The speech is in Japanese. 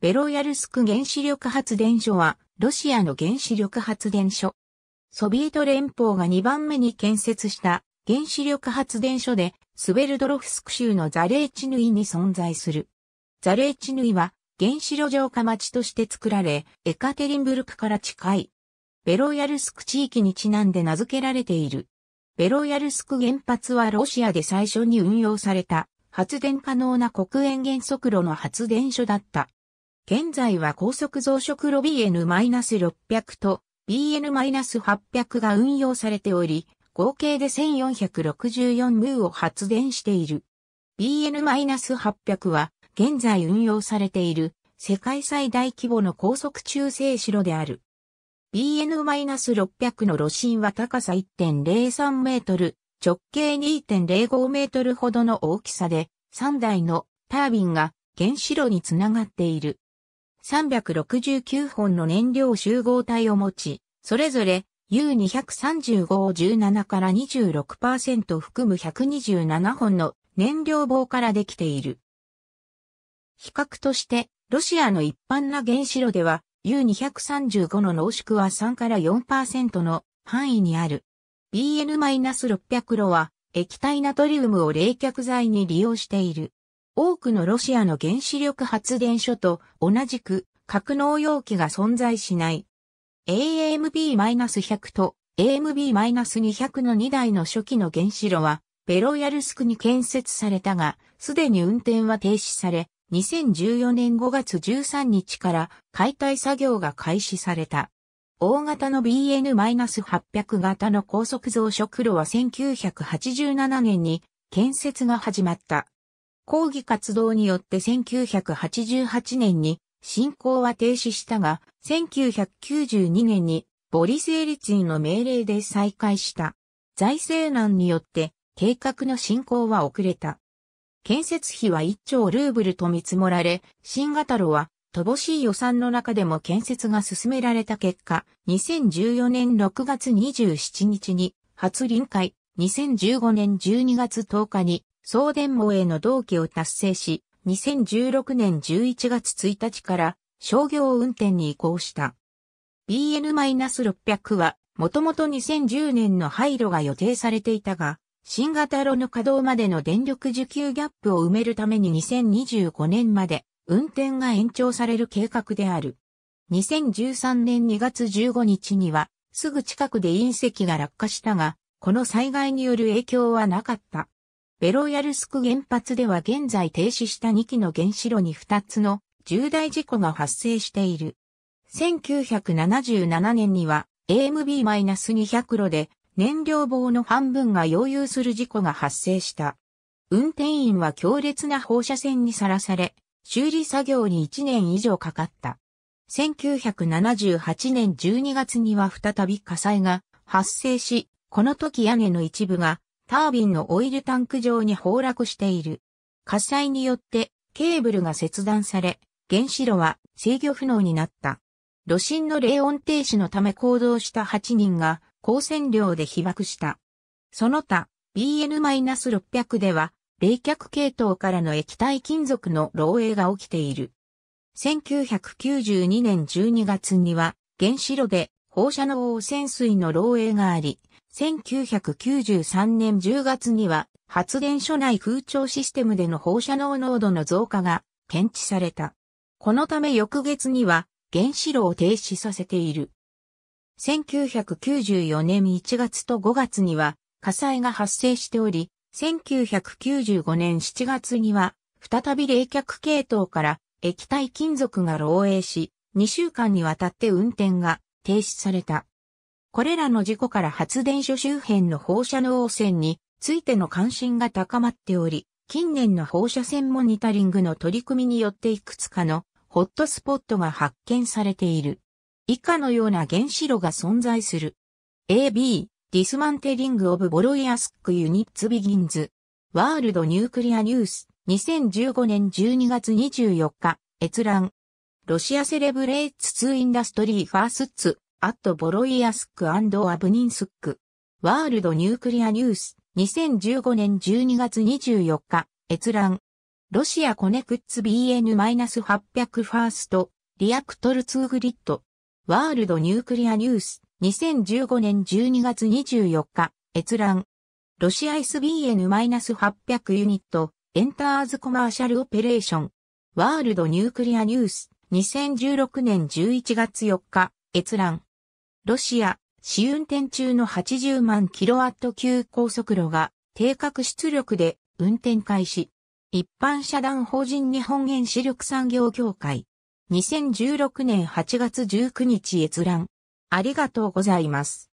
ベロヤルスク原子力発電所は、ロシアの原子力発電所。ソビエト連邦が2番目に建設した原子力発電所で、スベルドロフスク州のザレーチヌイに存在する。ザレーチヌイは原子炉城下町として作られ、エカテリンブルクから近い。ベロヤルスク地域にちなんで名付けられている。ベロヤルスク原発はロシアで最初に運用された発電可能な黒煙原則炉の発電所だった。現在は高速増殖炉 BN-600 と BN-800 が運用されており、合計で1464ムーを発電している。BN-800 は現在運用されている世界最大規模の高速中性子炉である。BN-600 の炉心は高さ1.03メートル、直径2.05メートルほどの大きさで、3台のタービンが原子炉につながっている。369本の燃料集合体を持ち、それぞれ U235 を17から26%含む127本の燃料棒からできている。比較として、ロシアの一般な原子炉では U235 の濃縮は3から4%の範囲にある。BN-600 炉は液体ナトリウムを冷却剤に利用している。多くのロシアの原子力発電所と同じく格納容器が存在しない。AMB-100 と AMB-200 の2台の初期の原子炉は、ベロヤルスクに建設されたが、すでに運転は停止され、2014年5月13日から解体作業が開始された。大型の BN-800 型の高速増殖炉は1987年に建設が始まった。抗議活動によって1988年に侵攻は停止したが、1992年にボリス・エリツィの命令で再開した。財政難によって計画の進行は遅れた。建設費は1兆ルーブルと見積もられ、新型炉は乏しい予算の中でも建設が進められた結果、2014年6月27日に初臨海、2015年12月10日に送電網への同期を達成し、2016年11月1日から商業運転に移行した。BN-600 は、もともと2010年の廃炉が予定されていたが、新型炉の稼働までの電力需給ギャップを埋めるために2025年まで運転が延長される計画である。2013年2月15日には、すぐ近くで隕石が落下したが、この災害による影響はなかった。ベロヤルスク原発では現在停止した2基の原子炉に2つの重大事故が発生している。1977年には AMB-200 炉で燃料棒の半分が溶融する事故が発生した。運転員は強烈な放射線にさらされ、修理作業に1年以上かかった。1978年12月には再び火災が発生し、この時屋根の一部がタービンのオイルタンク上に崩落している。火災によってケーブルが切断され、原子炉は制御不能になった。炉心の冷温停止のため行動した8人が光線量で被爆した。その他、BN-600 では、冷却系統からの液体金属の漏洩が起きている。1992年12月には、原子炉で放射能汚染水の漏洩があり、1993年10月には発電所内空調システムでの放射能濃度の増加が検知された。このため翌月には原子炉を停止させている。1994年1月と5月には火災が発生しており、1995年7月には再び冷却系統から液体金属が漏洩し、2週間にわたって運転が停止された。これらの事故から発電所周辺の放射能汚染についての関心が高まっており、近年の放射線モニタリングの取り組みによっていくつかのホットスポットが発見されている。以下のような原子炉が存在する。AB、ディスマンテリング・オブ・ボロイアスク・ユニッツ・ビギンズ。ワールド・ニュークリア・ニュース。2015年12月24日、閲覧。ロシアセレブレイツ・ツ・インダストリー・ファースツ。アットボロイアスクアブニンスック。ワールドニュークリアニュース、2015年12月24日、閲覧。ロシアコネクッツ BN-800 ファースト、リアクトルツーグリッド。ワールドニュークリアニュース、2015年12月24日、閲覧。ロシア SBN-800 ユニット、エンターズコマーシャルオペレーション。ワールドニュークリアニュース、2016年11月4日、閲覧。ロシア、試運転中の80万キロワット級高速炉が定格出力で運転開始。一般社団法人日本原子力産業協会。2016年8月19日閲覧。ありがとうございます。